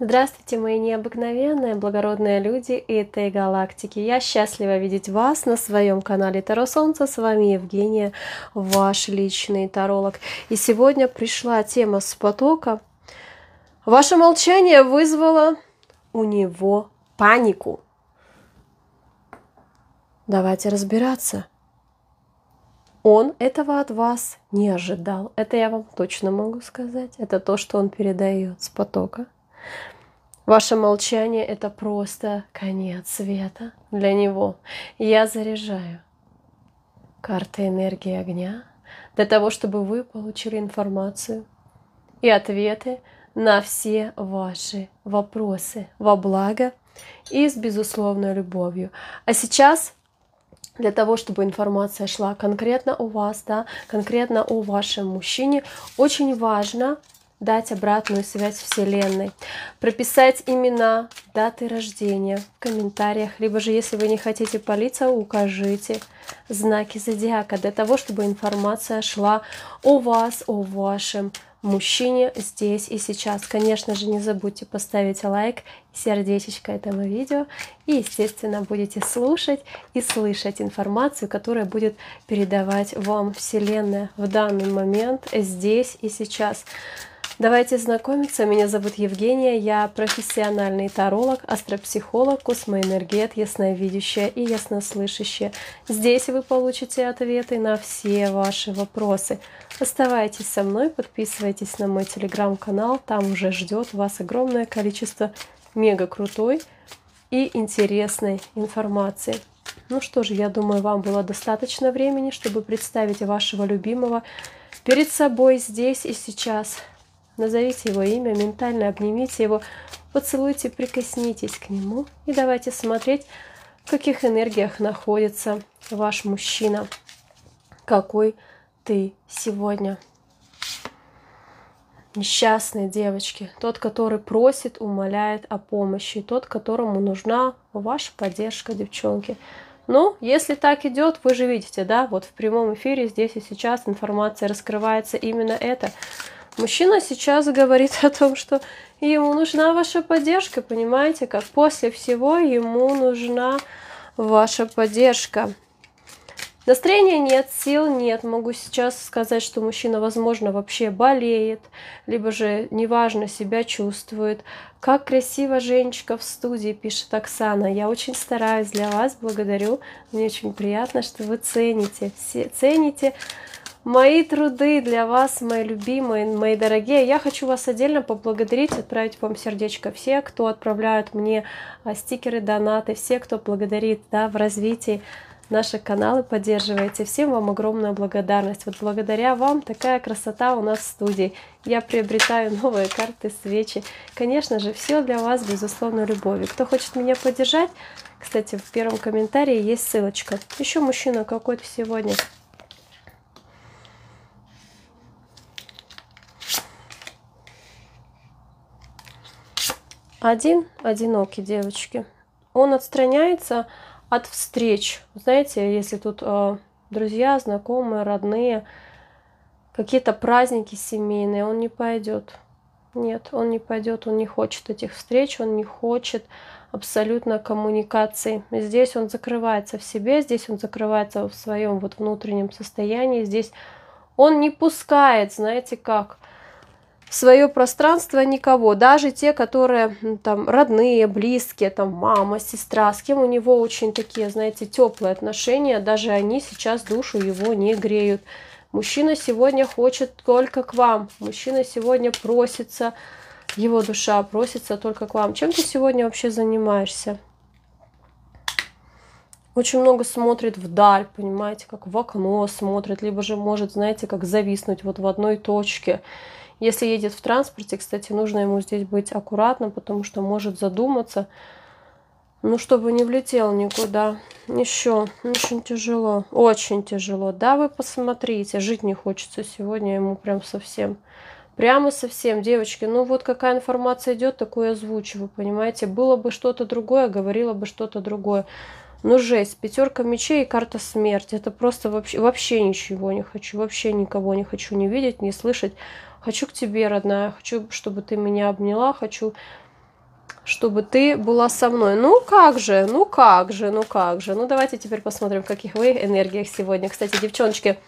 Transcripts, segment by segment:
Здравствуйте, мои необыкновенные, благородные люди этой галактики. Я счастлива видеть вас на своем канале Таро Солнца. С вами Евгения, ваш личный таролог. И сегодня пришла тема с потока. Ваше молчание вызвало у него панику. Давайте разбираться. Он этого от вас не ожидал. Это я вам точно могу сказать. Это то, что он передает с потока – Ваше молчание — это просто конец света для него. Я заряжаю карты энергии огня для того, чтобы вы получили информацию и ответы на все ваши вопросы во благо и с безусловной любовью. А сейчас для того, чтобы информация шла конкретно у вас, да, конкретно у вашем мужчине, очень важно дать обратную связь Вселенной, прописать имена, даты рождения в комментариях, либо же, если вы не хотите палиться, укажите знаки зодиака для того, чтобы информация шла о вас, о вашем мужчине здесь и сейчас. Конечно же, не забудьте поставить лайк, сердечечко этому видео. И, естественно, будете слушать и слышать информацию, которая будет передавать вам Вселенная в данный момент, здесь и сейчас. Давайте знакомиться. Меня зовут Евгения. Я профессиональный таролог, астропсихолог, космоэнергет, ясновидящая и яснослышащая. Здесь вы получите ответы на все ваши вопросы. Оставайтесь со мной, подписывайтесь на мой телеграм-канал. Там уже ждет вас огромное количество мега крутой и интересной информации. Ну что же, я думаю, вам было достаточно времени, чтобы представить вашего любимого перед собой здесь и сейчас назовите его имя, ментально обнимите его, поцелуйте, прикоснитесь к нему и давайте смотреть, в каких энергиях находится ваш мужчина, какой ты сегодня. Несчастные девочки, тот, который просит, умоляет о помощи, тот, которому нужна ваша поддержка, девчонки. Ну, если так идет, вы же видите, да, вот в прямом эфире здесь и сейчас информация раскрывается именно это. Мужчина сейчас говорит о том, что ему нужна ваша поддержка, понимаете, как после всего ему нужна ваша поддержка. Настроения нет, сил нет. Могу сейчас сказать, что мужчина, возможно, вообще болеет, либо же неважно себя чувствует. Как красиво Женечка в студии, пишет Оксана. Я очень стараюсь для вас, благодарю. Мне очень приятно, что вы цените, все, цените Мои труды для вас, мои любимые, мои дорогие. Я хочу вас отдельно поблагодарить, отправить вам сердечко. Все, кто отправляют мне а, стикеры, донаты, все, кто благодарит да, в развитии наши каналы поддерживаете. Всем вам огромная благодарность. Вот благодаря вам такая красота у нас в студии. Я приобретаю новые карты, свечи. Конечно же, все для вас, безусловно, любовью. Кто хочет меня поддержать, кстати, в первом комментарии есть ссылочка. Еще мужчина какой-то сегодня Один одинокий, девочки. Он отстраняется от встреч. Знаете, если тут э, друзья, знакомые, родные, какие-то праздники семейные, он не пойдет. Нет, он не пойдет, он не хочет этих встреч, он не хочет абсолютно коммуникации. Здесь он закрывается в себе, здесь он закрывается в своем вот внутреннем состоянии, здесь он не пускает, знаете как, в свое пространство никого, даже те, которые там родные, близкие, там мама, сестра, с кем у него очень такие, знаете, теплые отношения, даже они сейчас душу его не греют. Мужчина сегодня хочет только к вам, мужчина сегодня просится, его душа просится только к вам. Чем ты сегодня вообще занимаешься? очень много смотрит вдаль, понимаете, как в окно смотрит, либо же может, знаете, как зависнуть вот в одной точке если едет в транспорте, кстати, нужно ему здесь быть аккуратным, потому что может задуматься. Ну, чтобы не влетел никуда. Еще очень тяжело. Очень тяжело. Да, вы посмотрите. Жить не хочется сегодня ему прям совсем. Прямо совсем, девочки. Ну, вот какая информация идет, такую озвучиваю, понимаете? Было бы что-то другое, говорила бы что-то другое. Ну, жесть. Пятерка мечей и карта смерти. Это просто вообще, вообще ничего не хочу. Вообще никого не хочу не видеть, не слышать. Хочу к тебе, родная, хочу, чтобы ты меня обняла, хочу, чтобы ты была со мной. Ну как же, ну как же, ну как же. Ну давайте теперь посмотрим, в каких вы энергиях сегодня. Кстати, девчоночки,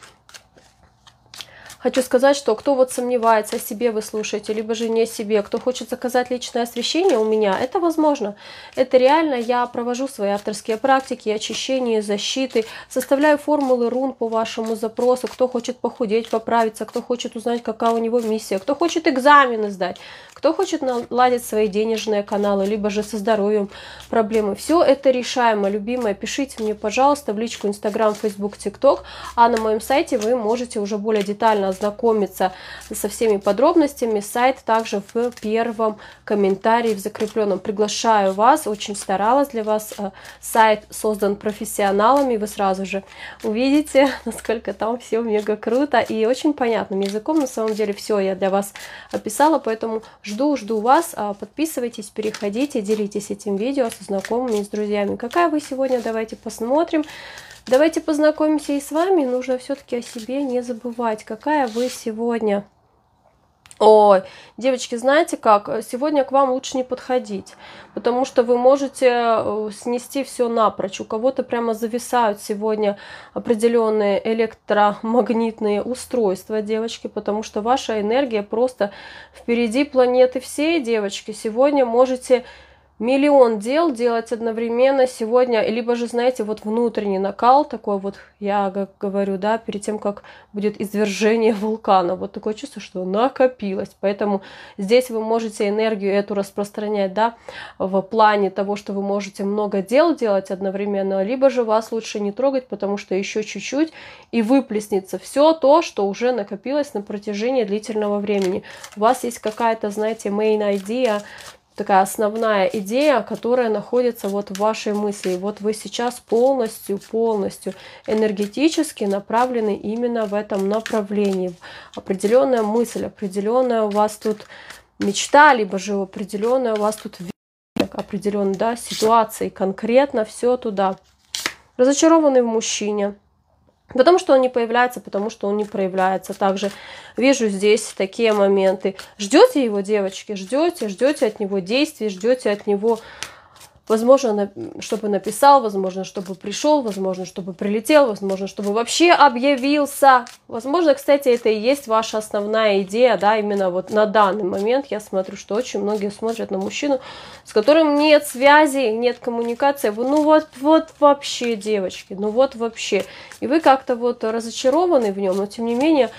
Хочу сказать, что кто вот сомневается, о себе вы слушаете, либо же не о себе, кто хочет заказать личное освещение у меня, это возможно. Это реально, я провожу свои авторские практики, очищение, защиты, составляю формулы рун по вашему запросу, кто хочет похудеть, поправиться, кто хочет узнать, какая у него миссия, кто хочет экзамены сдать, кто хочет наладить свои денежные каналы, либо же со здоровьем проблемы. Все это решаемо, любимое. пишите мне, пожалуйста, в личку Инстаграм, Фейсбук, ТикТок, а на моем сайте вы можете уже более детально ознакомиться со всеми подробностями, сайт также в первом комментарии, в закрепленном. Приглашаю вас, очень старалась для вас. Э, сайт создан профессионалами, вы сразу же увидите, насколько там все мега круто и очень понятным языком. На самом деле все я для вас описала, поэтому жду, жду вас. А подписывайтесь, переходите, делитесь этим видео со знакомыми, с друзьями. Какая вы сегодня? Давайте посмотрим. Давайте познакомимся и с вами. Нужно все-таки о себе не забывать, какая вы сегодня. Ой, девочки, знаете как, сегодня к вам лучше не подходить, потому что вы можете э, снести все напрочь. У кого-то прямо зависают сегодня определенные электромагнитные устройства, девочки, потому что ваша энергия просто впереди планеты всей, девочки. Сегодня можете миллион дел делать одновременно сегодня, либо же, знаете, вот внутренний накал такой вот, я как говорю, да, перед тем, как будет извержение вулкана, вот такое чувство, что накопилось, поэтому здесь вы можете энергию эту распространять, да, в плане того, что вы можете много дел делать одновременно, либо же вас лучше не трогать, потому что еще чуть-чуть и выплеснется все то, что уже накопилось на протяжении длительного времени. У вас есть какая-то, знаете, main idea, такая основная идея, которая находится вот в вашей мысли. Вот вы сейчас полностью, полностью энергетически направлены именно в этом направлении. Определенная мысль, определенная у вас тут мечта, либо же определенная у вас тут определенная да, ситуация, и конкретно все туда. Разочарованный в мужчине – Потому что он не появляется, потому что он не проявляется. Также вижу здесь такие моменты. Ждете его, девочки, ждете, ждете от него действий, ждете от него Возможно, чтобы написал, возможно, чтобы пришел, возможно, чтобы прилетел, возможно, чтобы вообще объявился. Возможно, кстати, это и есть ваша основная идея, да, именно вот на данный момент я смотрю, что очень многие смотрят на мужчину, с которым нет связи, нет коммуникации. Ну вот, вот вообще, девочки, ну вот вообще. И вы как-то вот разочарованы в нем, но тем не менее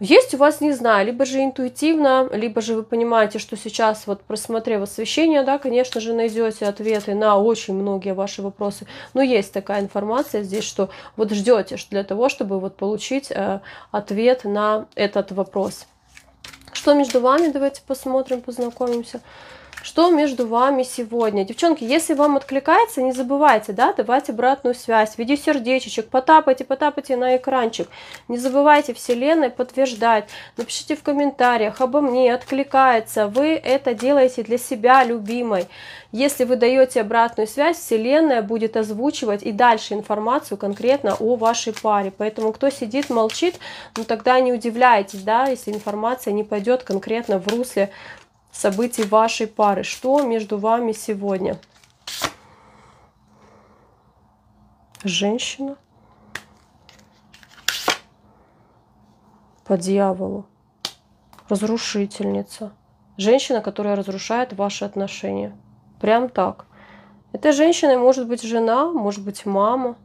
есть у вас, не знаю, либо же интуитивно, либо же вы понимаете, что сейчас, вот просмотрев освещение, да, конечно же, найдете ответы на очень многие ваши вопросы. Но есть такая информация здесь, что вот ждете для того, чтобы вот получить э, ответ на этот вопрос. Что между вами? Давайте посмотрим, познакомимся что между вами сегодня. Девчонки, если вам откликается, не забывайте, да, давать обратную связь в виде сердечечек, потапайте, потапайте на экранчик. Не забывайте Вселенной подтверждать. Напишите в комментариях обо мне, откликается. Вы это делаете для себя, любимой. Если вы даете обратную связь, Вселенная будет озвучивать и дальше информацию конкретно о вашей паре. Поэтому кто сидит, молчит, ну тогда не удивляйтесь, да, если информация не пойдет конкретно в русле событий вашей пары. Что между вами сегодня? Женщина. По дьяволу. Разрушительница. Женщина, которая разрушает ваши отношения. Прям так. Эта женщина может быть жена, может быть мама.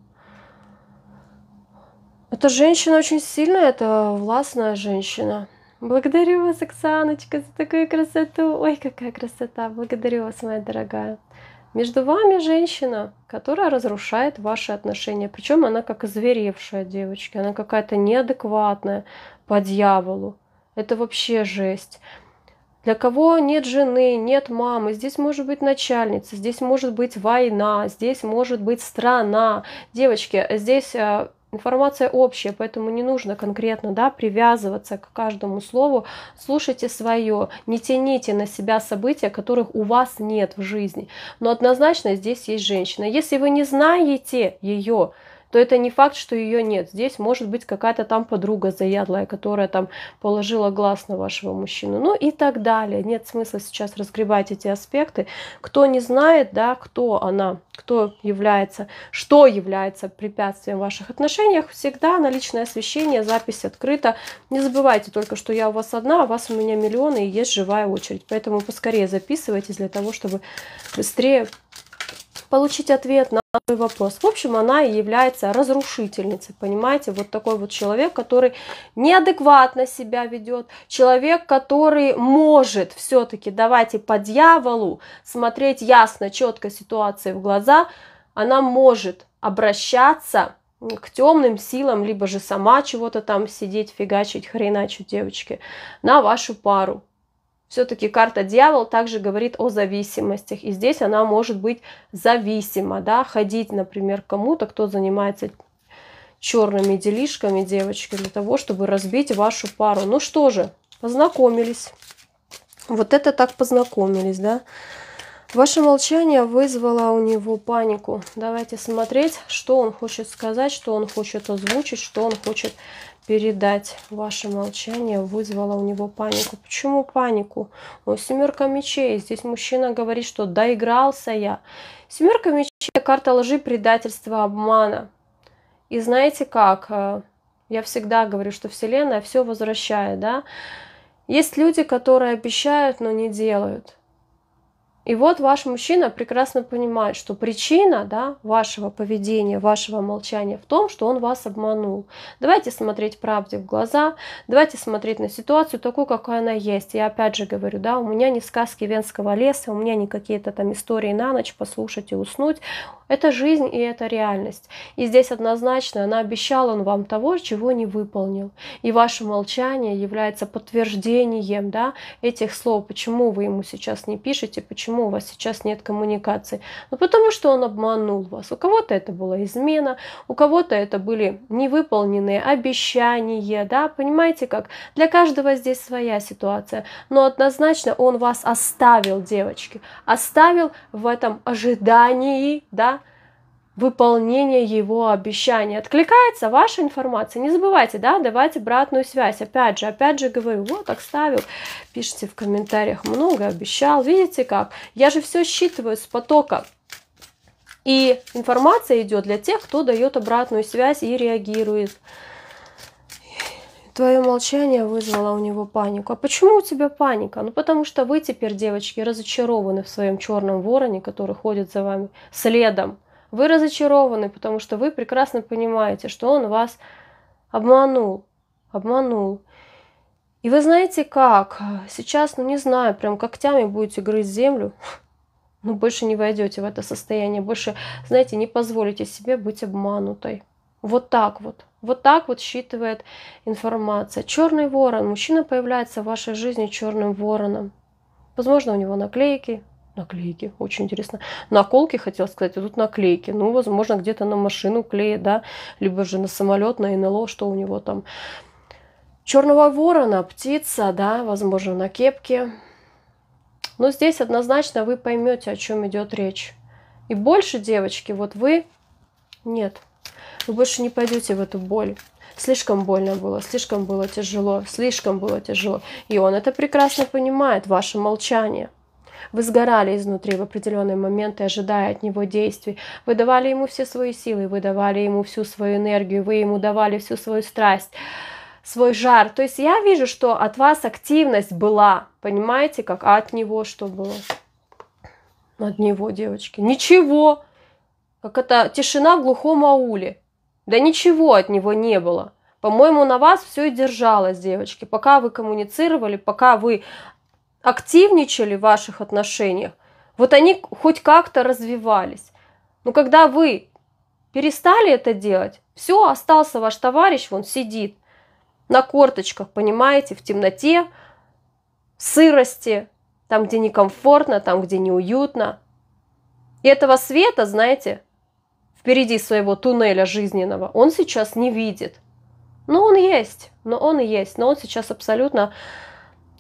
Эта женщина очень сильная, это властная женщина. Благодарю вас, Оксаночка, за такую красоту. Ой, какая красота. Благодарю вас, моя дорогая. Между вами женщина, которая разрушает ваши отношения. Причем она как озверевшая девочки. Она какая-то неадекватная по дьяволу. Это вообще жесть. Для кого нет жены, нет мамы, здесь может быть начальница, здесь может быть война, здесь может быть страна. Девочки, здесь э, Информация общая, поэтому не нужно конкретно да, привязываться к каждому слову. Слушайте свое, не тяните на себя события, которых у вас нет в жизни. Но однозначно здесь есть женщина. Если вы не знаете ее, то это не факт, что ее нет. Здесь может быть какая-то там подруга заядлая, которая там положила глаз на вашего мужчину. Ну и так далее. Нет смысла сейчас разгребать эти аспекты. Кто не знает, да, кто она, кто является, что является препятствием в ваших отношениях, всегда наличное освещение, запись открыта. Не забывайте только, что я у вас одна, а вас у меня миллионы и есть живая очередь. Поэтому поскорее записывайтесь для того, чтобы быстрее получить ответ на свой вопрос. В общем, она и является разрушительницей, понимаете, вот такой вот человек, который неадекватно себя ведет, человек, который может все-таки, давайте по дьяволу, смотреть ясно, четко ситуации в глаза, она может обращаться к темным силам, либо же сама чего-то там сидеть, фигачить, хреначить девочки на вашу пару. Все-таки карта дьявол также говорит о зависимостях. И здесь она может быть зависима, да, ходить, например, кому-то, кто занимается черными делишками, девочки, для того, чтобы разбить вашу пару. Ну что же, познакомились. Вот это так познакомились, да. Ваше молчание вызвало у него панику. Давайте смотреть, что он хочет сказать, что он хочет озвучить, что он хочет передать ваше молчание вызвало у него панику. Почему панику? Ну, семерка мечей. Здесь мужчина говорит, что доигрался я. Семерка мечей – карта лжи, предательства, обмана. И знаете как? Э, я всегда говорю, что Вселенная все возвращает, да? Есть люди, которые обещают, но не делают. И вот ваш мужчина прекрасно понимает, что причина да, вашего поведения, вашего молчания в том, что он вас обманул. Давайте смотреть правде в глаза, давайте смотреть на ситуацию такую, какая она есть. Я опять же говорю, да, у меня не сказки Венского леса, у меня не какие-то там истории на ночь послушать и уснуть. Это жизнь и это реальность. И здесь однозначно она обещала он вам того, чего не выполнил. И ваше молчание является подтверждением да, этих слов, почему вы ему сейчас не пишете, почему почему у вас сейчас нет коммуникации? Ну, потому что он обманул вас. У кого-то это была измена, у кого-то это были невыполненные обещания, да, понимаете как? Для каждого здесь своя ситуация, но однозначно он вас оставил, девочки, оставил в этом ожидании, да, выполнение его обещаний. Откликается ваша информация? Не забывайте, да, давать обратную связь. Опять же, опять же говорю, вот так ставил, пишите в комментариях, много обещал. Видите как? Я же все считываю с потока. И информация идет для тех, кто дает обратную связь и реагирует. Твое молчание вызвало у него панику. А почему у тебя паника? Ну потому что вы теперь, девочки, разочарованы в своем черном вороне, который ходит за вами следом. Вы разочарованы, потому что вы прекрасно понимаете, что он вас обманул, обманул. И вы знаете как? Сейчас, ну не знаю, прям когтями будете грызть землю, но больше не войдете в это состояние, больше, знаете, не позволите себе быть обманутой. Вот так вот. Вот так вот считывает информация. Черный ворон. Мужчина появляется в вашей жизни черным вороном. Возможно, у него наклейки, Наклейки, очень интересно. Наколки, хотела сказать, а тут наклейки. Ну, возможно, где-то на машину клеит, да, либо же на самолет, на НЛО, что у него там. Черного ворона, птица, да, возможно, на кепке. Но здесь однозначно вы поймете, о чем идет речь. И больше, девочки, вот вы... Нет, вы больше не пойдете в эту боль. Слишком больно было, слишком было тяжело, слишком было тяжело. И он это прекрасно понимает, ваше молчание. Вы сгорали изнутри в определенные моменты, ожидая от него действий. Вы давали ему все свои силы, вы давали ему всю свою энергию, вы ему давали всю свою страсть свой жар. То есть я вижу, что от вас активность была, понимаете, как а от него что было? От него, девочки. Ничего. Как это тишина в глухом ауле. Да ничего от него не было. По-моему, на вас все и держалось, девочки. Пока вы коммуницировали, пока вы активничали в ваших отношениях, вот они хоть как-то развивались. Но когда вы перестали это делать, все, остался ваш товарищ, он сидит на корточках, понимаете, в темноте, в сырости, там, где некомфортно, там, где неуютно. И этого света, знаете, впереди своего туннеля жизненного, он сейчас не видит. Но он есть, но он есть, но он сейчас абсолютно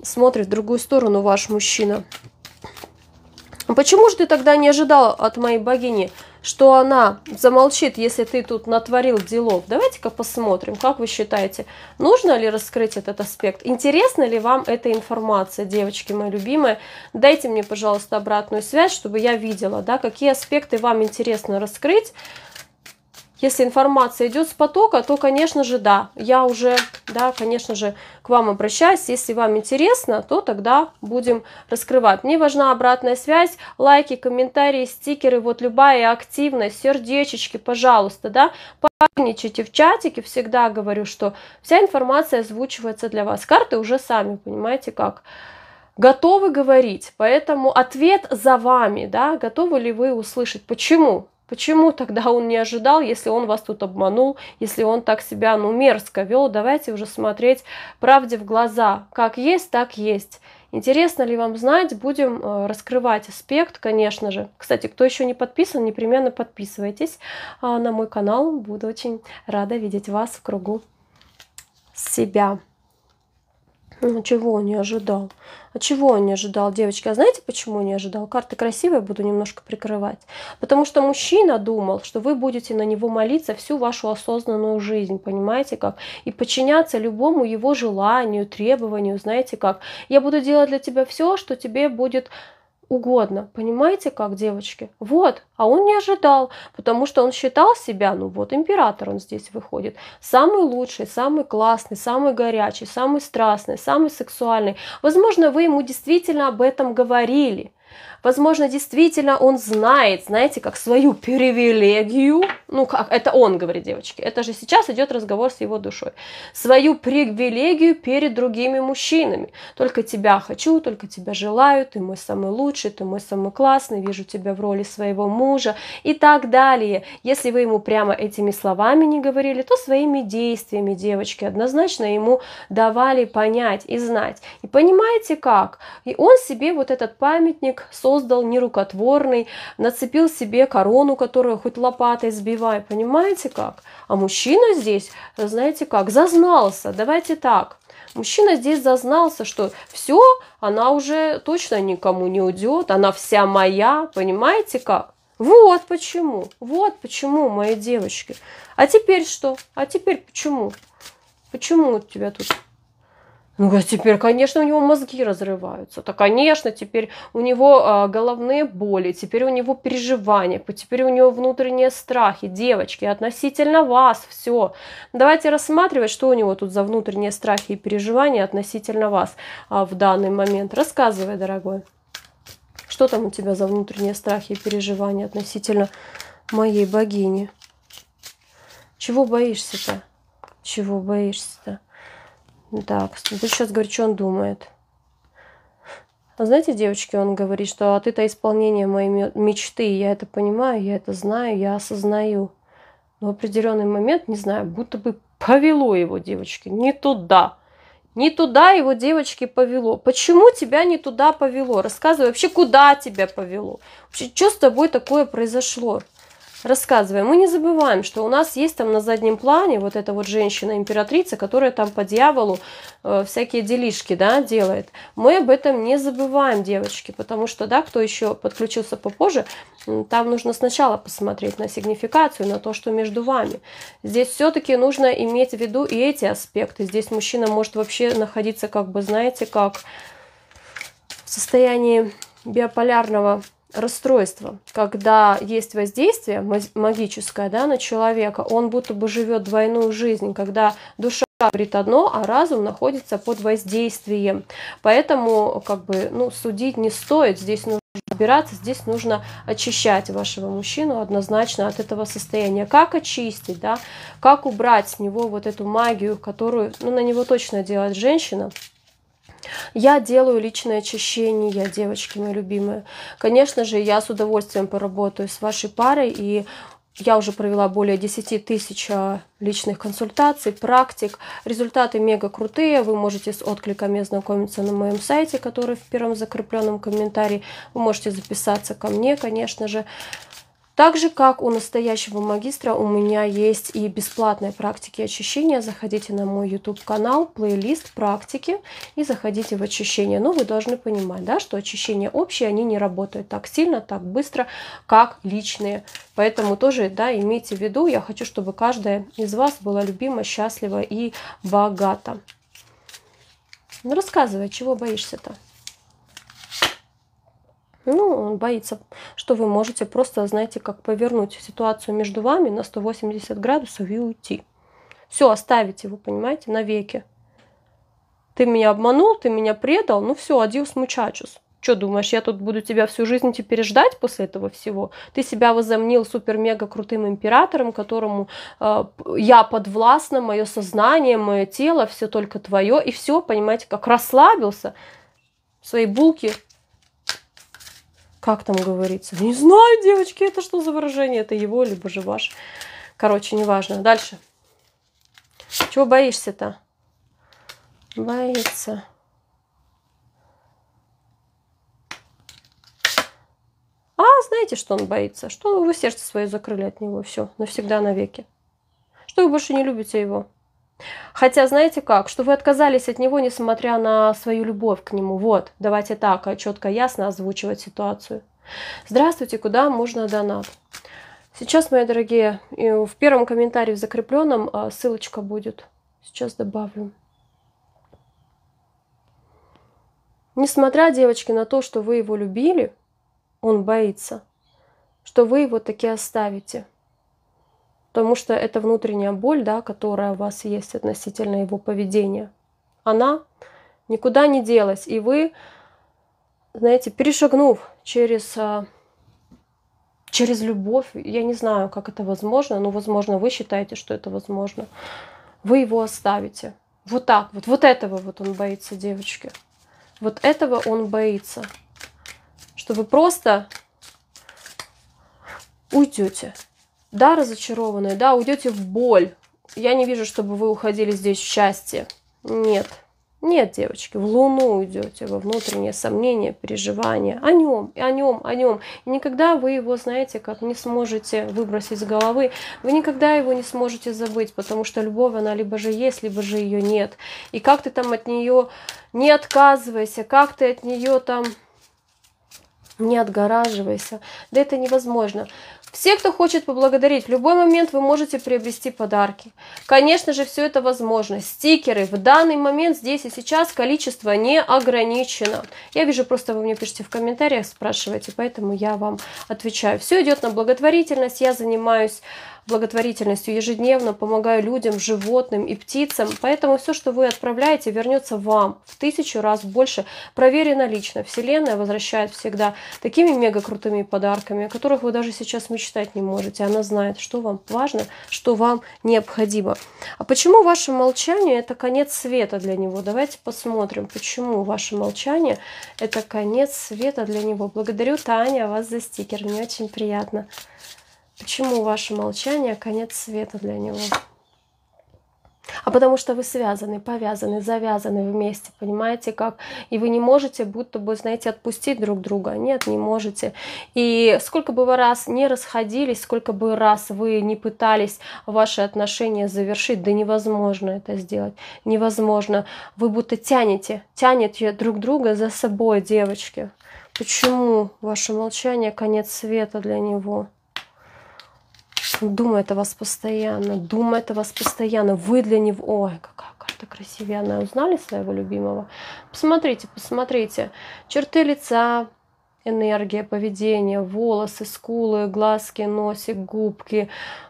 смотрит в другую сторону ваш мужчина. Почему же ты тогда не ожидал от моей богини, что она замолчит, если ты тут натворил делов? Давайте-ка посмотрим, как вы считаете, нужно ли раскрыть этот аспект? Интересна ли вам эта информация, девочки мои любимые? Дайте мне, пожалуйста, обратную связь, чтобы я видела, да, какие аспекты вам интересно раскрыть, если информация идет с потока, то, конечно же, да, я уже, да, конечно же, к вам обращаюсь. Если вам интересно, то тогда будем раскрывать. Мне важна обратная связь, лайки, комментарии, стикеры, вот любая активность, сердечечки, пожалуйста, да, паничайте в чатике, всегда говорю, что вся информация озвучивается для вас. Карты уже сами, понимаете, как готовы говорить, поэтому ответ за вами, да, готовы ли вы услышать, почему, Почему тогда он не ожидал, если он вас тут обманул, если он так себя, ну, мерзко вел? Давайте уже смотреть правде в глаза. Как есть, так есть. Интересно ли вам знать? Будем э, раскрывать аспект, конечно же. Кстати, кто еще не подписан, непременно подписывайтесь а, на мой канал. Буду очень рада видеть вас в кругу себя. Ну, чего он не ожидал? А чего он не ожидал, девочки? А знаете, почему не ожидал? Карты красивые, буду немножко прикрывать. Потому что мужчина думал, что вы будете на него молиться всю вашу осознанную жизнь, понимаете как? И подчиняться любому его желанию, требованию, знаете как? Я буду делать для тебя все, что тебе будет угодно. Понимаете как, девочки? Вот, а он не ожидал, потому что он считал себя, ну вот император он здесь выходит, самый лучший, самый классный, самый горячий, самый страстный, самый сексуальный. Возможно, вы ему действительно об этом говорили – Возможно, действительно он знает, знаете, как свою привилегию, ну как, это он говорит, девочки, это же сейчас идет разговор с его душой, свою привилегию перед другими мужчинами. Только тебя хочу, только тебя желаю, ты мой самый лучший, ты мой самый классный, вижу тебя в роли своего мужа и так далее. Если вы ему прямо этими словами не говорили, то своими действиями, девочки, однозначно ему давали понять и знать. И понимаете как? И он себе вот этот памятник создал нерукотворный, нацепил себе корону, которую хоть лопатой сбивай, понимаете как? А мужчина здесь, знаете как, зазнался, давайте так. Мужчина здесь зазнался, что все, она уже точно никому не уйдет, она вся моя, понимаете как? Вот почему, вот почему, мои девочки. А теперь что? А теперь почему? Почему у тебя тут ну, говорит, а теперь, конечно, у него мозги разрываются. Да, конечно, теперь у него а, головные боли, теперь у него переживания, теперь у него внутренние страхи. Девочки, относительно вас все. Давайте рассматривать, что у него тут за внутренние страхи и переживания относительно вас а, в данный момент. Рассказывай, дорогой. Что там у тебя за внутренние страхи и переживания относительно моей богини? Чего боишься-то? Чего боишься-то? Так, буду сейчас говорить, что он думает. А знаете, девочки, он говорит, что а ты-то исполнение моей мечты, я это понимаю, я это знаю, я осознаю. Но в определенный момент, не знаю, будто бы повело его, девочки, не туда. Не туда его девочки повело. Почему тебя не туда повело? Рассказывай вообще, куда тебя повело? Вообще, что с тобой такое произошло? рассказываем. Мы не забываем, что у нас есть там на заднем плане вот эта вот женщина-императрица, которая там по дьяволу э, всякие делишки, да, делает. Мы об этом не забываем, девочки, потому что, да, кто еще подключился попозже, там нужно сначала посмотреть на сигнификацию, на то, что между вами. Здесь все-таки нужно иметь в виду и эти аспекты. Здесь мужчина может вообще находиться, как бы, знаете, как в состоянии биополярного расстройство, когда есть воздействие магическое да, на человека, он будто бы живет двойную жизнь, когда душа говорит одно, а разум находится под воздействием. Поэтому как бы, ну, судить не стоит, здесь нужно разбираться, здесь нужно очищать вашего мужчину однозначно от этого состояния. Как очистить, да? как убрать с него вот эту магию, которую ну, на него точно делает женщина, я делаю личное очищение, я девочки мои любимые. Конечно же, я с удовольствием поработаю с вашей парой и я уже провела более 10 тысяч а, личных консультаций, практик. Результаты мега крутые. Вы можете с откликами ознакомиться на моем сайте, который в первом закрепленном комментарии. Вы можете записаться ко мне, конечно же. Так же, как у настоящего магистра, у меня есть и бесплатные практики очищения. Заходите на мой YouTube-канал, плейлист практики и заходите в очищение. Но ну, вы должны понимать, да, что очищения общие, они не работают так сильно, так быстро, как личные. Поэтому тоже да, имейте в виду, я хочу, чтобы каждая из вас была любима, счастлива и богата. Ну рассказывай, чего боишься-то? Ну, он боится, что вы можете просто, знаете, как повернуть ситуацию между вами на 180 градусов и уйти. Все, оставите его, понимаете, навеки. Ты меня обманул, ты меня предал, ну все, адиус мучачус. Что думаешь, я тут буду тебя всю жизнь теперь ждать после этого всего? Ты себя возомнил супер-мега крутым императором, которому э, я подвластна, мое сознание, мое тело, все только твое, и все, понимаете, как расслабился. Свои булки как там говорится? Не знаю, девочки, это что за выражение? Это его, либо же ваш. Короче, неважно. Дальше. Чего боишься-то? Боится. А, знаете, что он боится? Что вы сердце свое закрыли от него. Все, навсегда, навеки. Что вы больше не любите его? Хотя, знаете как, что вы отказались от него, несмотря на свою любовь к нему. Вот, давайте так, э, четко, ясно озвучивать ситуацию. Здравствуйте, куда можно донат? Сейчас, мои дорогие, в первом комментарии в закрепленном а, ссылочка будет. Сейчас добавлю. Несмотря, девочки, на то, что вы его любили, он боится, что вы его таки оставите – потому что это внутренняя боль, да, которая у вас есть относительно его поведения. Она никуда не делась, и вы, знаете, перешагнув через, а, через любовь, я не знаю, как это возможно, но, возможно, вы считаете, что это возможно, вы его оставите. Вот так вот. Вот этого вот он боится, девочки. Вот этого он боится. Что вы просто уйдете да, разочарованные, да, уйдете в боль. Я не вижу, чтобы вы уходили здесь в счастье. Нет. Нет, девочки, в луну уйдете, во внутренние сомнения, переживания, о нем, о нем, о нем. И никогда вы его, знаете, как не сможете выбросить из головы, вы никогда его не сможете забыть, потому что любовь, она либо же есть, либо же ее нет. И как ты там от нее не отказывайся, как ты от нее там не отгораживайся. Да это невозможно. Все, кто хочет поблагодарить, в любой момент вы можете приобрести подарки. Конечно же, все это возможно. Стикеры в данный момент, здесь и сейчас, количество не ограничено. Я вижу, просто вы мне пишите в комментариях, спрашиваете, поэтому я вам отвечаю. Все идет на благотворительность, я занимаюсь благотворительностью ежедневно, помогаю людям, животным и птицам. Поэтому все, что вы отправляете, вернется вам в тысячу раз больше. Проверено лично. Вселенная возвращает всегда такими мега крутыми подарками, о которых вы даже сейчас мечтать не можете. Она знает, что вам важно, что вам необходимо. А почему ваше молчание – это конец света для него? Давайте посмотрим, почему ваше молчание – это конец света для него. Благодарю, Таня, вас за стикер. Мне очень приятно. Почему ваше молчание конец света для него? А потому что вы связаны, повязаны, завязаны вместе, понимаете, как? И вы не можете будто бы, знаете, отпустить друг друга. Нет, не можете. И сколько бы вы раз не расходились, сколько бы раз вы не пытались ваши отношения завершить, да невозможно это сделать. Невозможно. Вы будто тянете, тянете друг друга за собой, девочки. Почему ваше молчание конец света для него? Думает о вас постоянно, думает о вас постоянно. Вы для него... Ой, какая карта красивая. Она узнали своего любимого? Посмотрите, посмотрите. Черты лица, энергия поведения, волосы, скулы, глазки, носик, губки.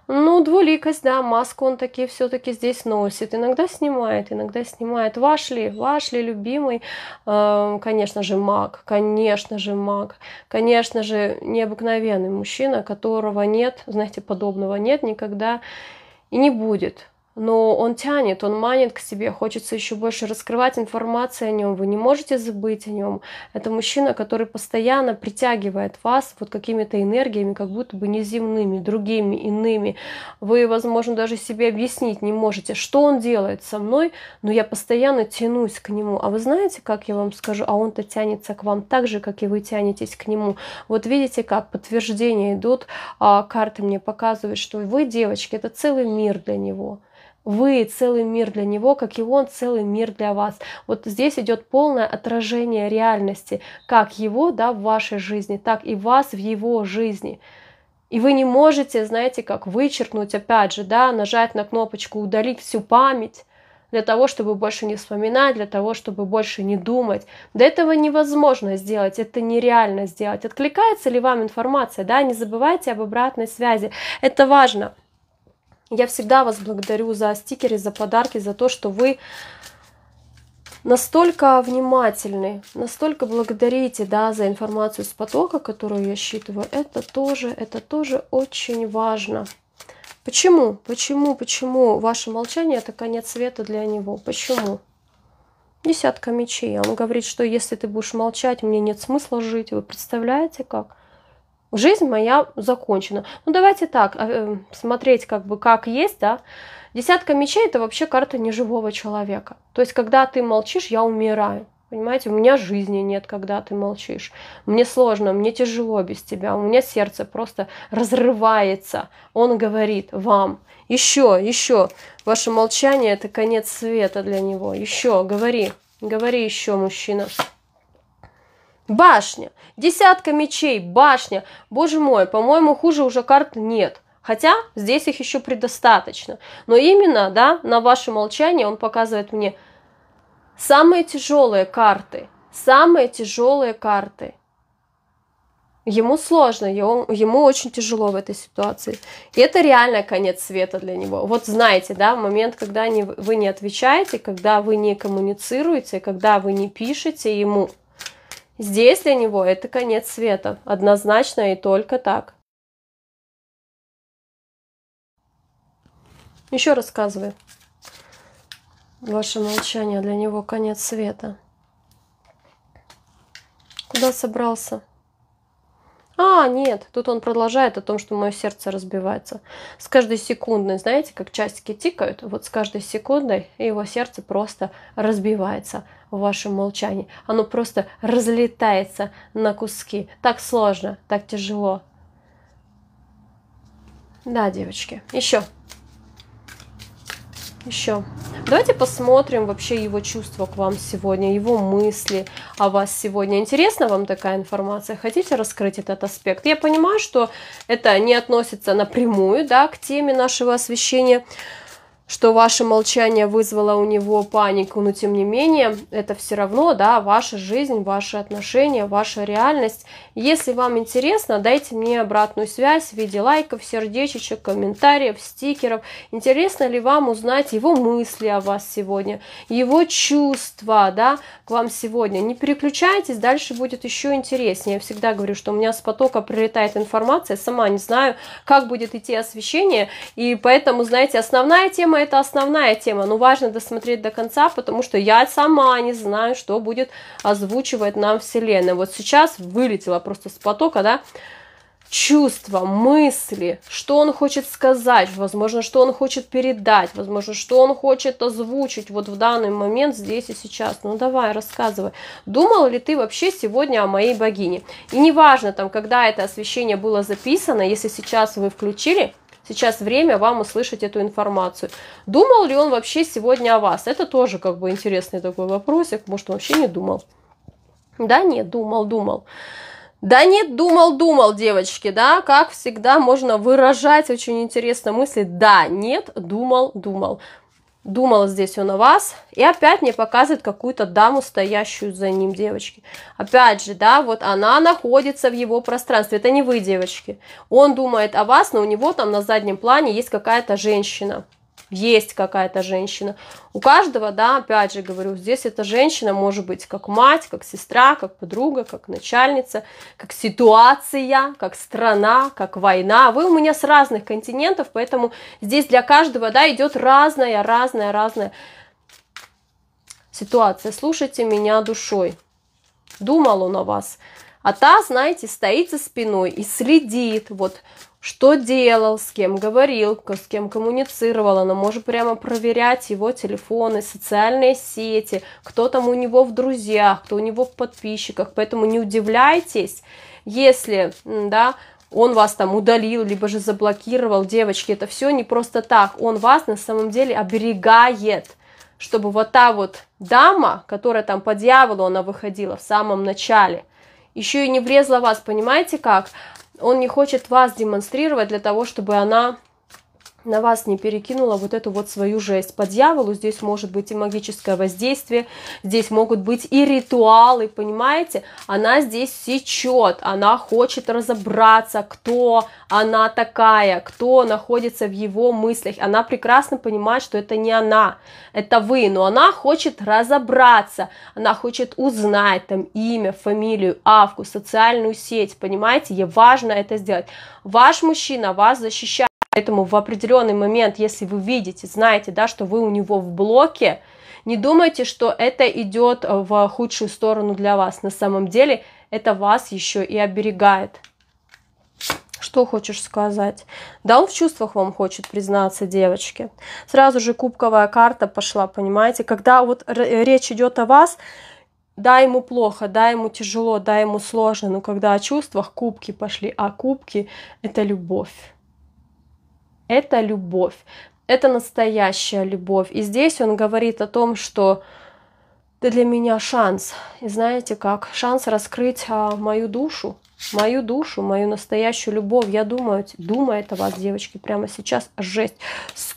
Ну, двуликость, да, маску он такие все-таки здесь носит. Иногда снимает, иногда снимает. Ваш ли, ваш ли любимый, э, конечно же, маг, конечно же, маг, конечно же, необыкновенный мужчина, которого нет, знаете, подобного нет никогда и не будет но он тянет, он манит к себе, хочется еще больше раскрывать информацию о нем, вы не можете забыть о нем. Это мужчина, который постоянно притягивает вас вот какими-то энергиями, как будто бы неземными, другими, иными. Вы, возможно, даже себе объяснить не можете, что он делает со мной, но я постоянно тянусь к нему. А вы знаете, как я вам скажу, а он-то тянется к вам так же, как и вы тянетесь к нему. Вот видите, как подтверждения идут, а, карты мне показывают, что вы, девочки, это целый мир для него вы целый мир для него, как и он целый мир для вас. Вот здесь идет полное отражение реальности, как его да, в вашей жизни, так и вас в его жизни. И вы не можете, знаете, как вычеркнуть, опять же, да, нажать на кнопочку «удалить всю память», для того, чтобы больше не вспоминать, для того, чтобы больше не думать. До этого невозможно сделать, это нереально сделать. Откликается ли вам информация, да, не забывайте об обратной связи, это важно. Я всегда вас благодарю за стикеры, за подарки, за то, что вы настолько внимательны, настолько благодарите да, за информацию с потока, которую я считываю. Это тоже, это тоже очень важно. Почему? Почему? Почему ваше молчание – это конец света для него? Почему? Десятка мечей. Он говорит, что если ты будешь молчать, мне нет смысла жить. Вы представляете, как? жизнь моя закончена. Ну давайте так, а, э, смотреть как бы как есть, да. Десятка мечей это вообще карта неживого человека. То есть, когда ты молчишь, я умираю. Понимаете, у меня жизни нет, когда ты молчишь. Мне сложно, мне тяжело без тебя. У меня сердце просто разрывается. Он говорит вам, еще, еще. Ваше молчание это конец света для него. Еще, говори, говори еще, мужчина. Башня. Десятка мечей, башня. Боже мой, по-моему, хуже уже карт нет. Хотя здесь их еще предостаточно. Но именно, да, на ваше молчание он показывает мне самые тяжелые карты. Самые тяжелые карты. Ему сложно, ему, очень тяжело в этой ситуации. И это реально конец света для него. Вот знаете, да, в момент, когда не, вы не отвечаете, когда вы не коммуницируете, когда вы не пишете ему, Здесь для него это конец света, однозначно и только так. Еще рассказывай. Ваше молчание для него конец света. Куда собрался? А, нет, тут он продолжает о том, что мое сердце разбивается. С каждой секундой, знаете, как часики тикают, вот с каждой секундой его сердце просто разбивается в вашем молчании. Оно просто разлетается на куски. Так сложно, так тяжело. Да, девочки, еще. Еще. Давайте посмотрим вообще его чувства к вам сегодня, его мысли о вас сегодня. Интересна вам такая информация? Хотите раскрыть этот аспект? Я понимаю, что это не относится напрямую да, к теме нашего освещения, что ваше молчание вызвало у него панику, но тем не менее, это все равно, да, ваша жизнь, ваши отношения, ваша реальность. Если вам интересно, дайте мне обратную связь в виде лайков, сердечечек, комментариев, стикеров. Интересно ли вам узнать его мысли о вас сегодня, его чувства, да, к вам сегодня. Не переключайтесь, дальше будет еще интереснее. Я всегда говорю, что у меня с потока прилетает информация, сама не знаю, как будет идти освещение, и поэтому, знаете, основная тема тема это основная тема, но ну, важно досмотреть до конца, потому что я сама не знаю, что будет озвучивать нам Вселенная. Вот сейчас вылетело просто с потока, да, чувства, мысли, что он хочет сказать, возможно, что он хочет передать, возможно, что он хочет озвучить вот в данный момент, здесь и сейчас. Ну давай, рассказывай. Думал ли ты вообще сегодня о моей богине? И неважно, там, когда это освещение было записано, если сейчас вы включили, сейчас время вам услышать эту информацию. Думал ли он вообще сегодня о вас? Это тоже как бы интересный такой вопросик. Может, он вообще не думал? Да нет, думал, думал. Да нет, думал, думал, девочки, да, как всегда можно выражать очень интересно мысли. Да, нет, думал, думал. Думал здесь он о вас. И опять мне показывает какую-то даму, стоящую за ним, девочки. Опять же, да, вот она находится в его пространстве. Это не вы, девочки. Он думает о вас, но у него там на заднем плане есть какая-то женщина есть какая-то женщина. У каждого, да, опять же говорю, здесь эта женщина может быть как мать, как сестра, как подруга, как начальница, как ситуация, как страна, как война. Вы у меня с разных континентов, поэтому здесь для каждого, да, идет разная, разная, разная ситуация. Слушайте меня душой. Думал он о вас. А та, знаете, стоит за спиной и следит. Вот что делал, с кем говорил, с кем коммуницировал. Она может прямо проверять его телефоны, социальные сети, кто там у него в друзьях, кто у него в подписчиках. Поэтому не удивляйтесь, если да, он вас там удалил, либо же заблокировал. Девочки, это все не просто так. Он вас на самом деле оберегает чтобы вот та вот дама, которая там по дьяволу она выходила в самом начале, еще и не врезала вас, понимаете как? он не хочет вас демонстрировать для того, чтобы она на вас не перекинула вот эту вот свою жесть. По дьяволу здесь может быть и магическое воздействие, здесь могут быть и ритуалы, понимаете? Она здесь сечет, она хочет разобраться, кто она такая, кто находится в его мыслях. Она прекрасно понимает, что это не она, это вы, но она хочет разобраться, она хочет узнать там имя, фамилию, авку, социальную сеть, понимаете? Ей важно это сделать. Ваш мужчина вас защищает. Поэтому в определенный момент, если вы видите, знаете, да, что вы у него в блоке, не думайте, что это идет э, в худшую сторону для вас. На самом деле это вас еще и оберегает. Что хочешь сказать? Да, он в чувствах вам хочет признаться, девочки. Сразу же кубковая карта пошла, понимаете? Когда вот э, речь идет о вас, да, ему плохо, да, ему тяжело, да, ему сложно, но когда о чувствах кубки пошли, а кубки – это любовь это любовь, это настоящая любовь. И здесь он говорит о том, что ты для меня шанс. И знаете как? Шанс раскрыть а, мою душу, мою душу, мою настоящую любовь. Я думаю, думаю это вас, девочки, прямо сейчас. Жесть.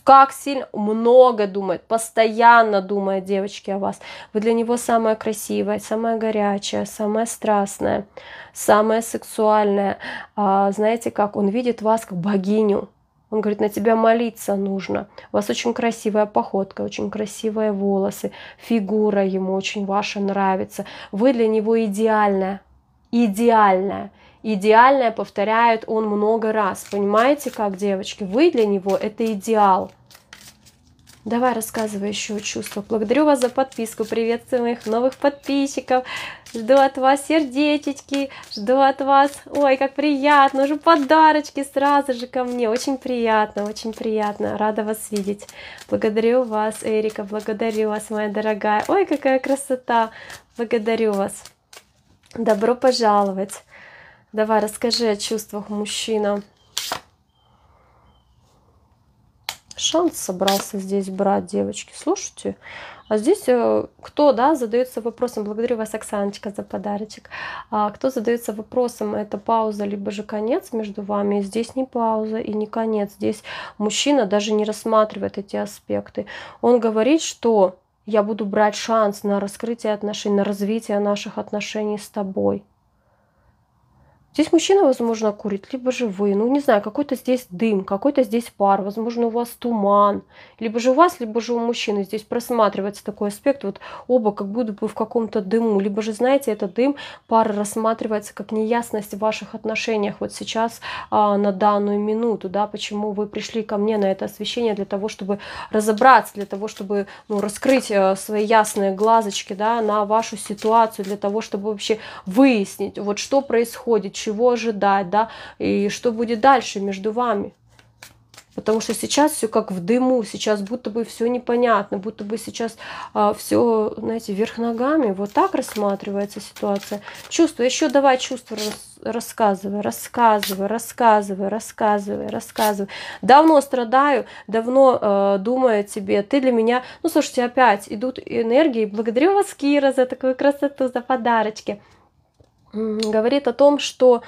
Как сильно много думает, постоянно думает, девочки, о вас. Вы для него самая красивая, самая горячая, самая страстная, самая сексуальная. А, знаете как? Он видит вас как богиню он говорит, на тебя молиться нужно. У вас очень красивая походка, очень красивые волосы, фигура ему очень ваша нравится. Вы для него идеальная, идеальная. Идеальное повторяет он много раз. Понимаете, как, девочки? Вы для него это идеал. Давай рассказывай еще о чувствах. Благодарю вас за подписку. Приветствую моих новых подписчиков. Жду от вас сердечечки. Жду от вас. Ой, как приятно. Уже подарочки сразу же ко мне. Очень приятно, очень приятно. Рада вас видеть. Благодарю вас, Эрика. Благодарю вас, моя дорогая. Ой, какая красота. Благодарю вас. Добро пожаловать. Давай расскажи о чувствах мужчина. шанс собрался здесь брать, девочки. Слушайте, а здесь э, кто, да, задается вопросом, благодарю вас, Оксаночка, за подарочек. А кто задается вопросом, это пауза, либо же конец между вами. Здесь не пауза и не конец. Здесь мужчина даже не рассматривает эти аспекты. Он говорит, что я буду брать шанс на раскрытие отношений, на развитие наших отношений с тобой. Здесь мужчина, возможно, курит, либо же вы. Ну, не знаю, какой-то здесь дым, какой-то здесь пар, возможно, у вас туман. Либо же у вас, либо же у мужчины. Здесь просматривается такой аспект, вот оба как будто бы в каком-то дыму. Либо же, знаете, это дым, пар рассматривается как неясность в ваших отношениях вот сейчас, а, на данную минуту, да, почему вы пришли ко мне на это освещение для того, чтобы разобраться, для того, чтобы, ну, раскрыть э, свои ясные глазочки, да, на вашу ситуацию, для того, чтобы вообще выяснить, вот что происходит, чего ожидать, да, и что будет дальше между вами. Потому что сейчас все как в дыму, сейчас будто бы все непонятно, будто бы сейчас а, все, знаете, вверх ногами. Вот так рассматривается ситуация. Чувство, еще давай чувство рас, рассказывай, рассказывай, рассказывай, рассказывай, рассказывай. Давно страдаю, давно э, думаю о тебе, ты для меня... Ну, слушайте, опять идут энергии. Благодарю вас, Кира, за такую красоту, за подарочки говорит о том, что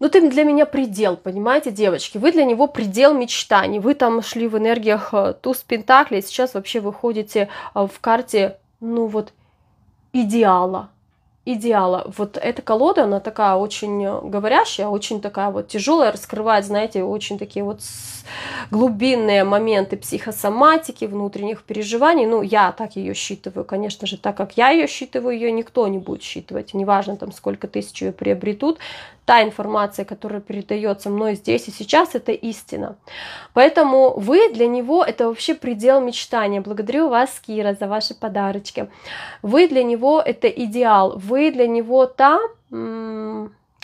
ну ты для меня предел, понимаете, девочки? Вы для него предел мечтаний. Вы там шли в энергиях э, туз пентаклей, сейчас вообще выходите э, в карте, ну вот, идеала идеала. Вот эта колода, она такая очень говорящая, очень такая вот тяжелая, раскрывает, знаете, очень такие вот глубинные моменты психосоматики, внутренних переживаний. Ну, я так ее считываю, конечно же, так как я ее считываю, ее никто не будет считывать. Неважно, там, сколько тысяч ее приобретут. Та информация, которая передается мной здесь и сейчас, это истина. Поэтому вы для него это вообще предел мечтания. Благодарю вас, Кира, за ваши подарочки. Вы для него это идеал. Вы вы для него та,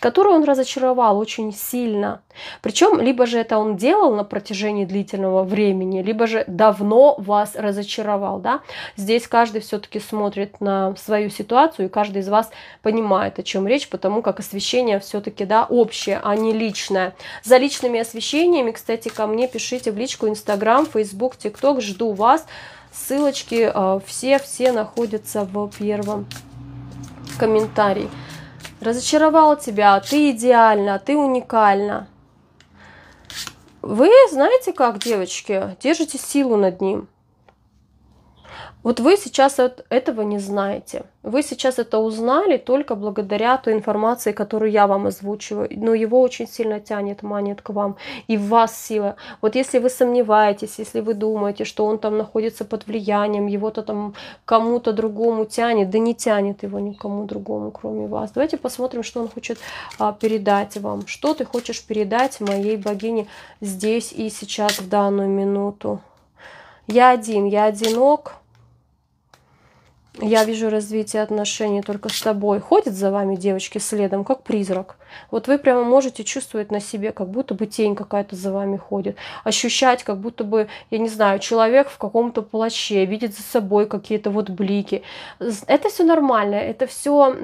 которую он разочаровал очень сильно. Причем, либо же это он делал на протяжении длительного времени, либо же давно вас разочаровал. Да? Здесь каждый все-таки смотрит на свою ситуацию, и каждый из вас понимает, о чем речь, потому как освещение все-таки да, общее, а не личное. За личными освещениями, кстати, ко мне пишите в личку Инстаграм, Фейсбук, ТикТок, жду вас. Ссылочки все-все э, находятся в первом комментарий. Разочаровал тебя, ты идеальна, ты уникальна. Вы знаете как, девочки, держите силу над ним. Вот вы сейчас этого не знаете. Вы сейчас это узнали только благодаря той информации, которую я вам озвучиваю. Но его очень сильно тянет, манит к вам. И в вас сила. Вот если вы сомневаетесь, если вы думаете, что он там находится под влиянием, его-то там кому-то другому тянет, да не тянет его никому другому, кроме вас. Давайте посмотрим, что он хочет а, передать вам. Что ты хочешь передать моей богине здесь и сейчас, в данную минуту? Я один, я одинок, я вижу развитие отношений только с тобой. Ходит за вами девочки следом, как призрак. Вот вы прямо можете чувствовать на себе, как будто бы тень какая-то за вами ходит. Ощущать, как будто бы, я не знаю, человек в каком-то плаще, видит за собой какие-то вот блики. Это все нормально, это все,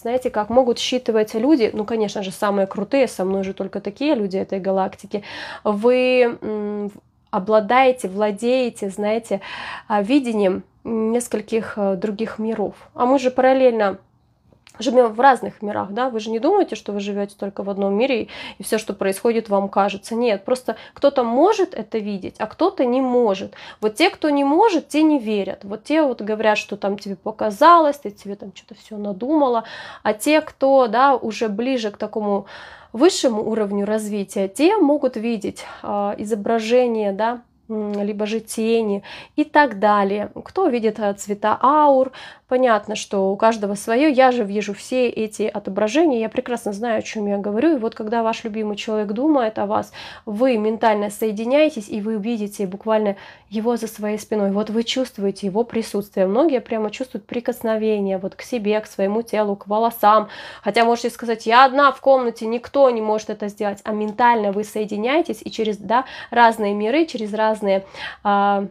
знаете, как могут считывать люди, ну, конечно же, самые крутые, со мной же только такие люди этой галактики. Вы обладаете, владеете, знаете, а, видением нескольких э, других миров. А мы же параллельно живем в разных мирах, да, вы же не думаете, что вы живете только в одном мире, и, все, что происходит, вам кажется. Нет, просто кто-то может это видеть, а кто-то не может. Вот те, кто не может, те не верят. Вот те вот говорят, что там тебе показалось, ты тебе там что-то все надумала. А те, кто, да, уже ближе к такому высшему уровню развития, те могут видеть э, изображение, да, либо же тени и так далее. Кто видит э, цвета аур, Понятно, что у каждого свое. Я же вижу все эти отображения, я прекрасно знаю, о чем я говорю. И вот когда ваш любимый человек думает о вас, вы ментально соединяетесь, и вы видите буквально его за своей спиной. Вот вы чувствуете его присутствие. Многие прямо чувствуют прикосновение вот к себе, к своему телу, к волосам. Хотя можете сказать, я одна в комнате, никто не может это сделать. А ментально вы соединяетесь, и через да, разные миры, через разные... А,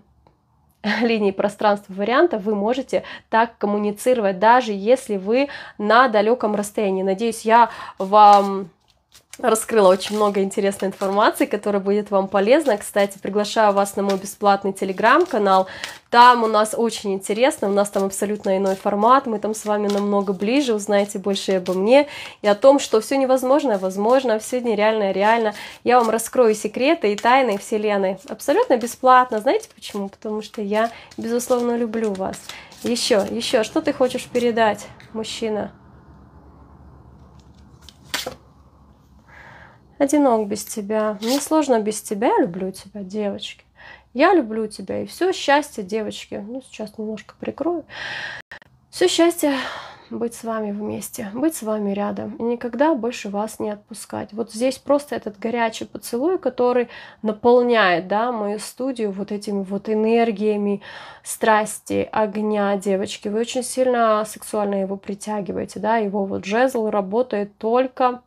линий пространства варианта вы можете так коммуницировать, даже если вы на далеком расстоянии. Надеюсь, я вам раскрыла очень много интересной информации, которая будет вам полезна. Кстати, приглашаю вас на мой бесплатный телеграм-канал. Там у нас очень интересно, у нас там абсолютно иной формат, мы там с вами намного ближе, узнаете больше обо мне, и о том, что все невозможно, возможно, все нереально, реально. Я вам раскрою секреты и тайны Вселенной абсолютно бесплатно. Знаете почему? Потому что я, безусловно, люблю вас. Еще, еще, что ты хочешь передать, мужчина? одинок без тебя, мне сложно без тебя, я люблю тебя, девочки. Я люблю тебя, и все счастье, девочки. Ну, сейчас немножко прикрою. Все счастье быть с вами вместе, быть с вами рядом и никогда больше вас не отпускать. Вот здесь просто этот горячий поцелуй, который наполняет да, мою студию вот этими вот энергиями страсти, огня, девочки. Вы очень сильно сексуально его притягиваете, да, его вот жезл работает только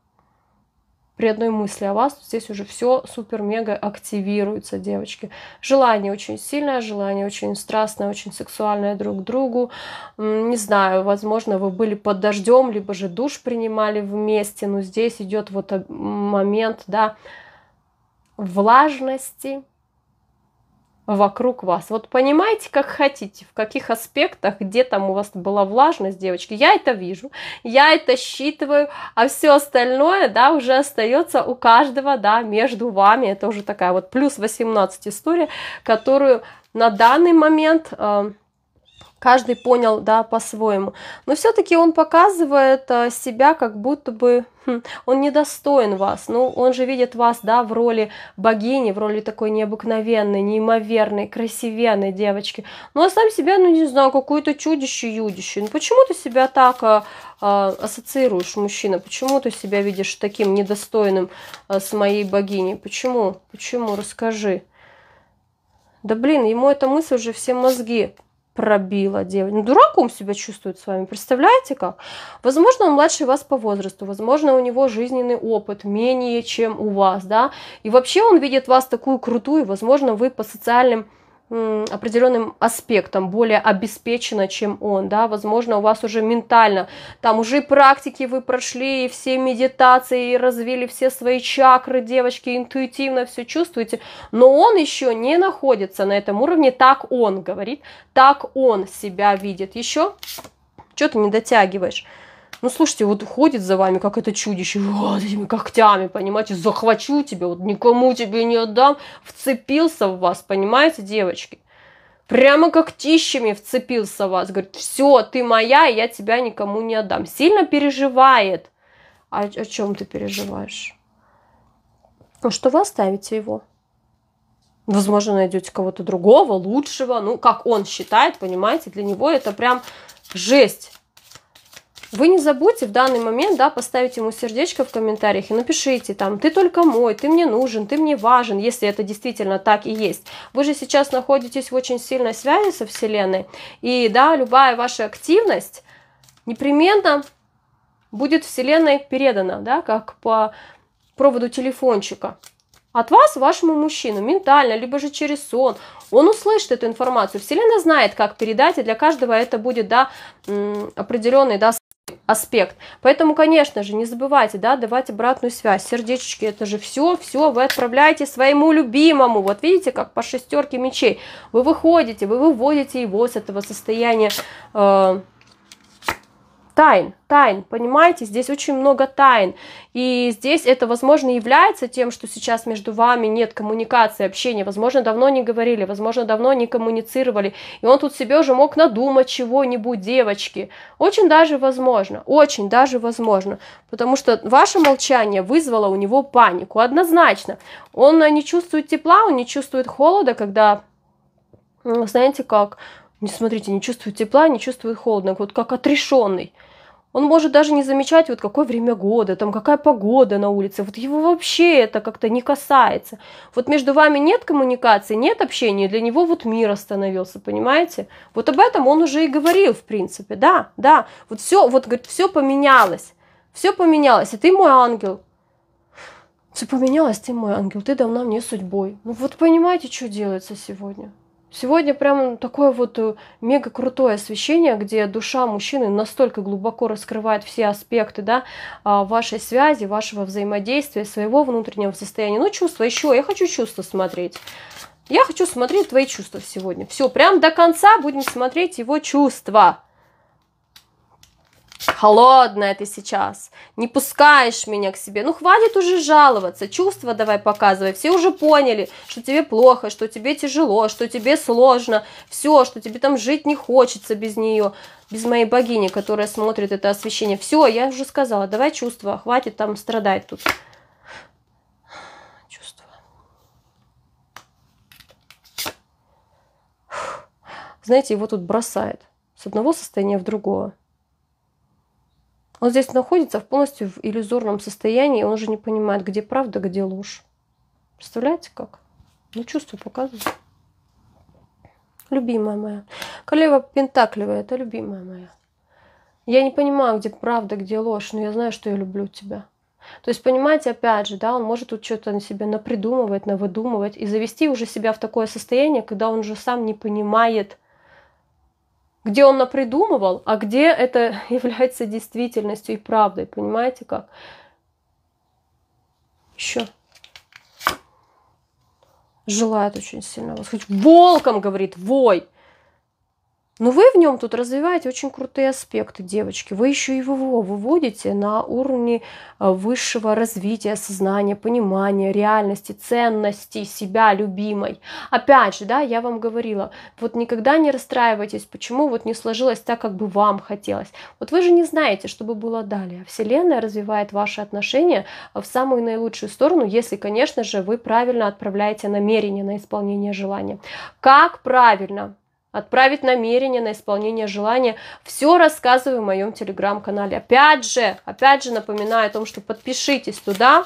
при одной мысли о вас здесь уже все супер-мега активируется, девочки. Желание очень сильное, желание очень страстное, очень сексуальное друг к другу. Не знаю, возможно, вы были под дождем, либо же душ принимали вместе, но здесь идет вот э, момент, да, влажности, вокруг вас. Вот понимаете, как хотите, в каких аспектах, где там у вас была влажность, девочки. Я это вижу, я это считываю, а все остальное, да, уже остается у каждого, да, между вами. Это уже такая вот плюс 18 история, которую на данный момент э, каждый понял, да, по-своему. Но все-таки он показывает э, себя, как будто бы хм, он недостоин вас. Ну, он же видит вас, да, в роли богини, в роли такой необыкновенной, неимоверной, красивенной девочки. Ну, а сам себя, ну, не знаю, какое-то чудище-юдище. Ну, почему ты себя так а, а, ассоциируешь, мужчина? Почему ты себя видишь таким недостойным а, с моей богиней? Почему? Почему? Расскажи. Да блин, ему эта мысль уже все мозги пробила девочку. Ну, дураком себя чувствует с вами, представляете как? Возможно, он младше вас по возрасту, возможно, у него жизненный опыт менее, чем у вас, да, и вообще он видит вас такую крутую, возможно, вы по социальным определенным аспектом, более обеспечена, чем он, да, возможно, у вас уже ментально, там уже и практики вы прошли, и все медитации, и развили все свои чакры, девочки, интуитивно все чувствуете, но он еще не находится на этом уровне, так он говорит, так он себя видит, еще что-то не дотягиваешь, ну, слушайте, вот ходит за вами, как это чудище, вот этими когтями, понимаете, захвачу тебя, вот никому тебе не отдам, вцепился в вас, понимаете, девочки? Прямо как тищами вцепился в вас, говорит, все, ты моя, я тебя никому не отдам. Сильно переживает. А о чем ты переживаешь? Ну, что вы оставите его. Возможно, найдете кого-то другого, лучшего. Ну, как он считает, понимаете, для него это прям жесть. Вы не забудьте в данный момент да, поставить ему сердечко в комментариях и напишите там «ты только мой», «ты мне нужен», «ты мне важен», если это действительно так и есть. Вы же сейчас находитесь в очень сильной связи со Вселенной, и да, любая ваша активность непременно будет Вселенной передана, да, как по проводу телефончика от вас вашему мужчину, ментально, либо же через сон. Он услышит эту информацию. Вселенная знает, как передать, и для каждого это будет да, определенный да, аспект. Поэтому, конечно же, не забывайте, да, давать обратную связь. Сердечки, это же все, все, вы отправляете своему любимому. Вот видите, как по шестерке мечей. Вы выходите, вы выводите его с этого состояния э, тайн, тайн, понимаете, здесь очень много тайн, и здесь это, возможно, является тем, что сейчас между вами нет коммуникации, общения, возможно, давно не говорили, возможно, давно не коммуницировали, и он тут себе уже мог надумать чего-нибудь, девочки, очень даже возможно, очень даже возможно, потому что ваше молчание вызвало у него панику, однозначно, он не чувствует тепла, он не чувствует холода, когда, знаете, как, не смотрите, не чувствует тепла, не чувствует холодно, вот как отрешенный, он может даже не замечать, вот какое время года, там какая погода на улице. Вот его вообще это как-то не касается. Вот между вами нет коммуникации, нет общения, для него вот мир остановился, понимаете? Вот об этом он уже и говорил, в принципе, да, да. Вот все, вот говорит, все поменялось, все поменялось, и а ты мой ангел. Все поменялось, ты мой ангел, ты давно мне судьбой. Ну вот понимаете, что делается сегодня? Сегодня прям такое вот э, мега крутое освещение, где душа мужчины настолько глубоко раскрывает все аспекты да, а, вашей связи, вашего взаимодействия, своего внутреннего состояния. Ну, чувства еще, я хочу чувства смотреть. Я хочу смотреть твои чувства сегодня. Все, прям до конца будем смотреть его чувства холодная ты сейчас, не пускаешь меня к себе. Ну, хватит уже жаловаться, чувства давай показывай. Все уже поняли, что тебе плохо, что тебе тяжело, что тебе сложно, все, что тебе там жить не хочется без нее, без моей богини, которая смотрит это освещение. Все, я уже сказала, давай чувства, хватит там страдать тут. Чувства. Знаете, его тут бросает с одного состояния в другое. Он здесь находится в полностью в иллюзорном состоянии, и он уже не понимает, где правда, а где ложь. Представляете как? Ну, чувство показывает. Любимая моя. Королева Пентакливая, это любимая моя. Я не понимаю, где правда, где ложь, но я знаю, что я люблю тебя. То есть, понимаете, опять же, да, он может тут что-то на себе напридумывать, навыдумывать и завести уже себя в такое состояние, когда он уже сам не понимает, где он напридумывал, а где это является действительностью и правдой, понимаете как? Еще. Желает очень сильно вас. Хоть волком, говорит, вой. Но ну, вы в нем тут развиваете очень крутые аспекты, девочки. Вы еще и его выводите на уровне э, высшего развития сознания, понимания, реальности, ценности себя любимой. Опять же, да, я вам говорила, вот никогда не расстраивайтесь, почему вот не сложилось так, как бы вам хотелось. Вот вы же не знаете, что бы было далее. Вселенная развивает ваши отношения э, в самую наилучшую сторону, если, конечно же, вы правильно отправляете намерение на исполнение желания. Как правильно? отправить намерение на исполнение желания. Все рассказываю в моем телеграм-канале. Опять же, опять же напоминаю о том, что подпишитесь туда.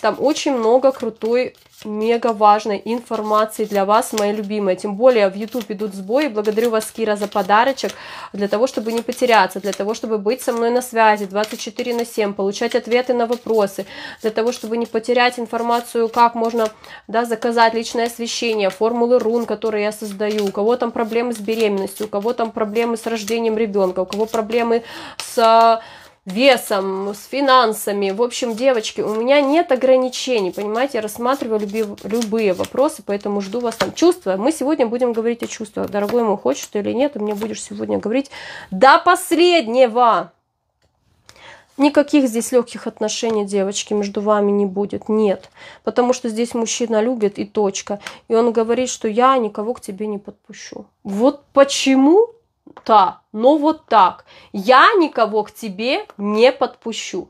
Там очень много крутой мега важной информации для вас, мои любимые. Тем более в YouTube идут сбои. Благодарю вас, Кира, за подарочек, для того, чтобы не потеряться, для того, чтобы быть со мной на связи 24 на 7, получать ответы на вопросы, для того, чтобы не потерять информацию, как можно да, заказать личное освещение, формулы рун, которые я создаю, у кого там проблемы с беременностью, у кого там проблемы с рождением ребенка, у кого проблемы с весом, с финансами. В общем, девочки, у меня нет ограничений, понимаете, я рассматриваю люби, любые вопросы, поэтому жду вас там. Чувства, мы сегодня будем говорить о чувствах, дорогой мой, хочешь ты или нет, ты мне будешь сегодня говорить до последнего. Никаких здесь легких отношений, девочки, между вами не будет, нет. Потому что здесь мужчина любит и точка. И он говорит, что я никого к тебе не подпущу. Вот почему так, но ну вот так. Я никого к тебе не подпущу.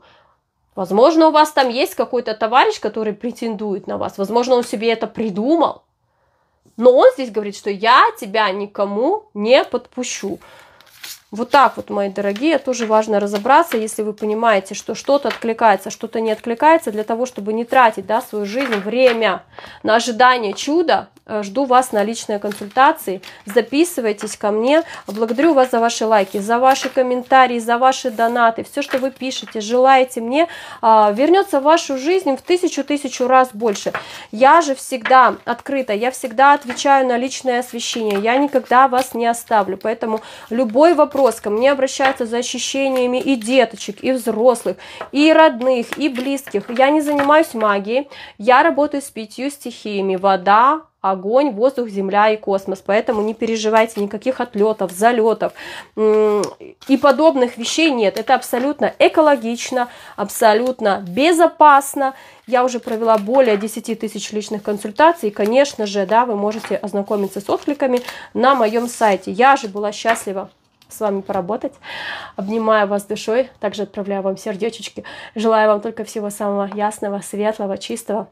Возможно, у вас там есть какой-то товарищ, который претендует на вас. Возможно, он себе это придумал. Но он здесь говорит, что я тебя никому не подпущу. Вот так вот, мои дорогие, тоже важно разобраться, если вы понимаете, что что-то откликается, а что-то не откликается, для того, чтобы не тратить да, свою жизнь, время на ожидание чуда, э, жду вас на личные консультации, записывайтесь ко мне, благодарю вас за ваши лайки, за ваши комментарии, за ваши донаты, все, что вы пишете, желаете мне, а, вернется в вашу жизнь в тысячу-тысячу раз больше. Я же всегда открыта, я всегда отвечаю на личное освещение, я никогда вас не оставлю, поэтому любой вопрос, вопрос. Ко мне обращаются за ощущениями и деточек, и взрослых, и родных, и близких. Я не занимаюсь магией, я работаю с пятью стихиями. Вода, огонь, воздух, земля и космос. Поэтому не переживайте никаких отлетов, залетов и подобных вещей нет. Это абсолютно экологично, абсолютно безопасно. Я уже провела более 10 тысяч личных консультаций. И, конечно же, да, вы можете ознакомиться с откликами на моем сайте. Я же была счастлива с вами поработать. Обнимаю вас душой, также отправляю вам сердечечки. Желаю вам только всего самого ясного, светлого, чистого.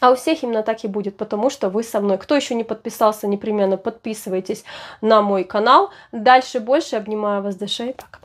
А у всех именно так и будет, потому что вы со мной. Кто еще не подписался, непременно подписывайтесь на мой канал. Дальше больше. Обнимаю вас душой. Пока.